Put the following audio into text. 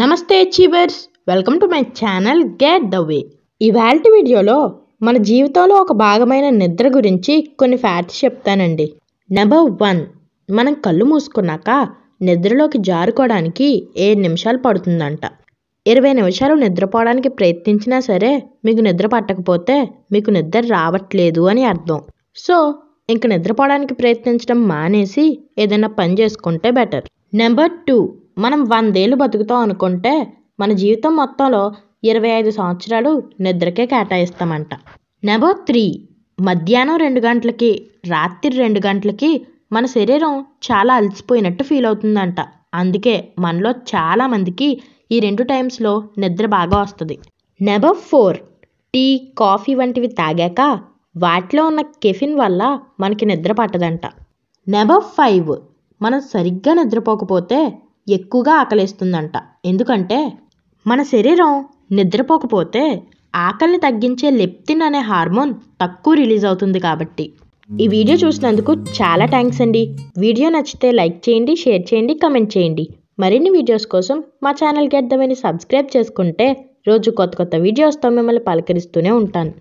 నమస్తే achievers welcome to my channel get the way ఇవాల్టి వీడియోలో మన జీవితంలో ఒక భాగమైన నిద్ర గురించి కొన్ని ఫ్యాక్ట్స్ చెప్తానండి నెంబర్ వన్ మనం కళ్ళు మూసుకున్నాక నిద్రలోకి జారుకోవడానికి ఏడు నిమిషాలు పడుతుందంట ఇరవై నిమిషాలు నిద్రపోవడానికి ప్రయత్నించినా సరే మీకు నిద్ర పట్టకపోతే మీకు నిద్ర రావట్లేదు అని అర్థం సో ఇంక నిద్రపోవడానికి ప్రయత్నించడం మానేసి ఏదైనా పని చేసుకుంటే బెటర్ నెంబర్ టూ మనం వందేళ్ళు బతుకుతాం అనుకుంటే మన జీవితం మొత్తంలో ఇరవై ఐదు సంవత్సరాలు నిద్రకే కేటాయిస్తామంట నెంబర్ త్రీ మధ్యాహ్నం రెండు గంటలకి రాత్రి రెండు గంటలకి మన శరీరం చాలా అలసిపోయినట్టు ఫీల్ అవుతుందంట అందుకే మనలో చాలామందికి ఈ రెండు టైమ్స్లో నిద్ర బాగా వస్తుంది నెంబర్ ఫోర్ టీ కాఫీ వంటివి తాగాక వాటిలో ఉన్న కెఫిన్ వల్ల మనకి నిద్ర పట్టదంట నెంబర్ ఫైవ్ మనం సరిగ్గా నిద్రపోకపోతే ఎక్కువగా ఆకలిస్తుందంట ఎందుకంటే మన శరీరం నిద్రపోకపోతే ఆకలిని తగ్గించే లెప్తిన్ అనే హార్మోన్ తక్కువ రిలీజ్ అవుతుంది కాబట్టి ఈ వీడియో చూసినందుకు చాలా థ్యాంక్స్ అండి వీడియో నచ్చితే లైక్ చేయండి షేర్ చేయండి కమెంట్ చేయండి మరిన్ని వీడియోస్ కోసం మా ఛానల్ గెట్ సబ్స్క్రైబ్ చేసుకుంటే రోజు కొత్త కొత్త వీడియోస్తో మిమ్మల్ని పలకరిస్తూనే ఉంటాను